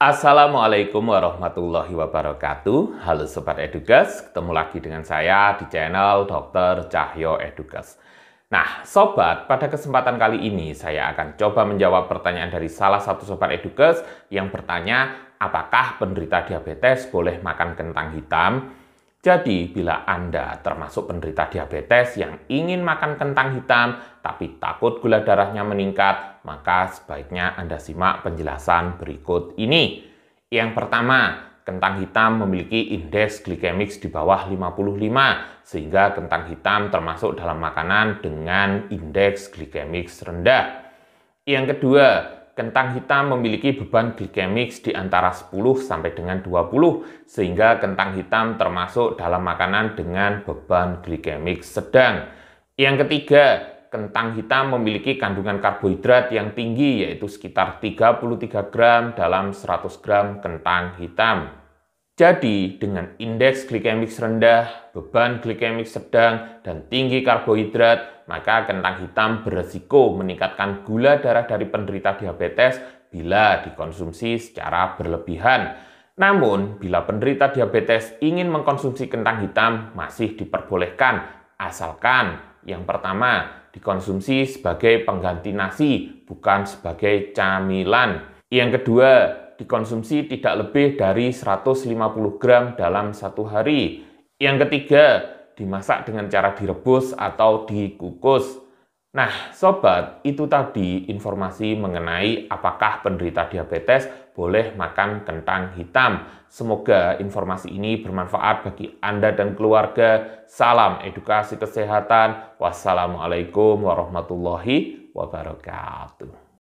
Assalamualaikum warahmatullahi wabarakatuh. Halo Sobat Edugas, ketemu lagi dengan saya di channel Dr. Cahyo Edukes. Nah, Sobat, pada kesempatan kali ini saya akan coba menjawab pertanyaan dari salah satu Sobat Edugas yang bertanya, apakah penderita diabetes boleh makan kentang hitam? Jadi, bila Anda termasuk penderita diabetes yang ingin makan kentang hitam tapi takut gula darahnya meningkat, maka sebaiknya Anda simak penjelasan berikut ini. Yang pertama, kentang hitam memiliki indeks glikemik di bawah 55, sehingga kentang hitam termasuk dalam makanan dengan indeks glikemik rendah. Yang kedua, kentang hitam memiliki beban glikemik di antara 10 sampai dengan 20, sehingga kentang hitam termasuk dalam makanan dengan beban glikemik sedang. Yang ketiga, kentang hitam memiliki kandungan karbohidrat yang tinggi yaitu sekitar 33 gram dalam 100 gram kentang hitam. Jadi, dengan indeks glikemik rendah, beban glikemik sedang, dan tinggi karbohidrat, maka kentang hitam beresiko meningkatkan gula darah dari penderita diabetes bila dikonsumsi secara berlebihan. Namun, bila penderita diabetes ingin mengkonsumsi kentang hitam, masih diperbolehkan, asalkan yang pertama dikonsumsi sebagai pengganti nasi, bukan sebagai camilan. Yang kedua, dikonsumsi tidak lebih dari 150 gram dalam satu hari. Yang ketiga, dimasak dengan cara direbus atau dikukus. Nah, sobat, itu tadi informasi mengenai apakah penderita diabetes boleh makan kentang hitam. Semoga informasi ini bermanfaat bagi Anda dan keluarga. Salam edukasi kesehatan. Wassalamualaikum warahmatullahi wabarakatuh.